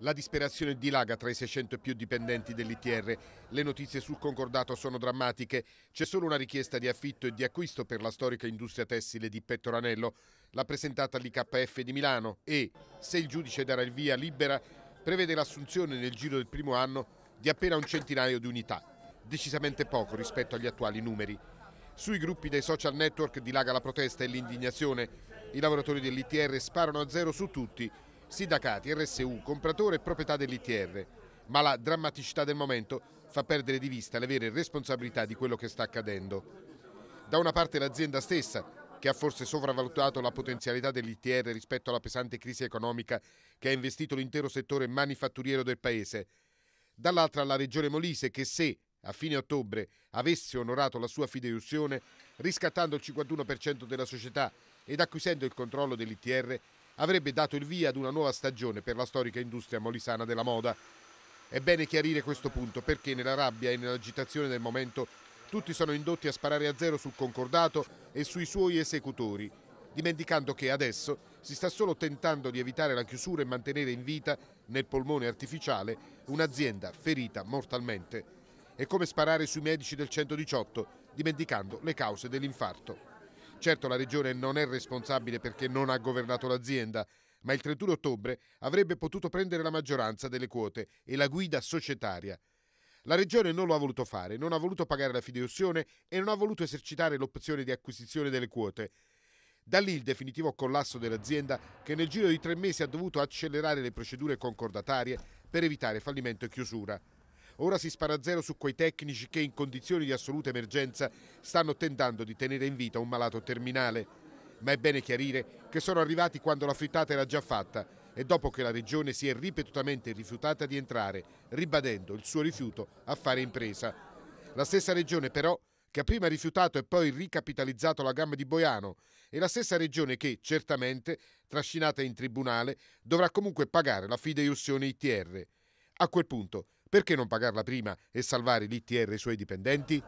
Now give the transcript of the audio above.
La disperazione dilaga tra i 600 e più dipendenti dell'ITR. Le notizie sul concordato sono drammatiche. C'è solo una richiesta di affitto e di acquisto per la storica industria tessile di Pettoranello. L'ha presentata l'IKF di Milano e, se il giudice darà il via libera, prevede l'assunzione nel giro del primo anno di appena un centinaio di unità. Decisamente poco rispetto agli attuali numeri. Sui gruppi dei social network dilaga la protesta e l'indignazione. I lavoratori dell'ITR sparano a zero su tutti Sindacati, RSU, compratore e proprietà dell'ITR. Ma la drammaticità del momento fa perdere di vista le vere responsabilità di quello che sta accadendo. Da una parte l'azienda stessa, che ha forse sovravalutato la potenzialità dell'ITR rispetto alla pesante crisi economica che ha investito l'intero settore manifatturiero del Paese. Dall'altra la Regione Molise che se, a fine ottobre, avesse onorato la sua fideiussione, riscattando il 51% della società ed acquisendo il controllo dell'ITR, avrebbe dato il via ad una nuova stagione per la storica industria molisana della moda. È bene chiarire questo punto perché nella rabbia e nell'agitazione del momento tutti sono indotti a sparare a zero sul concordato e sui suoi esecutori, dimenticando che adesso si sta solo tentando di evitare la chiusura e mantenere in vita, nel polmone artificiale, un'azienda ferita mortalmente. È come sparare sui medici del 118, dimenticando le cause dell'infarto. Certo la Regione non è responsabile perché non ha governato l'azienda, ma il 31 ottobre avrebbe potuto prendere la maggioranza delle quote e la guida societaria. La Regione non lo ha voluto fare, non ha voluto pagare la fideiussione e non ha voluto esercitare l'opzione di acquisizione delle quote. Da lì il definitivo collasso dell'azienda che nel giro di tre mesi ha dovuto accelerare le procedure concordatarie per evitare fallimento e chiusura. Ora si spara a zero su quei tecnici che in condizioni di assoluta emergenza stanno tentando di tenere in vita un malato terminale. Ma è bene chiarire che sono arrivati quando la frittata era già fatta e dopo che la Regione si è ripetutamente rifiutata di entrare, ribadendo il suo rifiuto a fare impresa. La stessa Regione però che ha prima rifiutato e poi ricapitalizzato la gamma di Boiano, e la stessa regione che, certamente, trascinata in tribunale, dovrà comunque pagare la fideiussione ITR. A quel punto perché non pagarla prima e salvare l'ITR e i suoi dipendenti?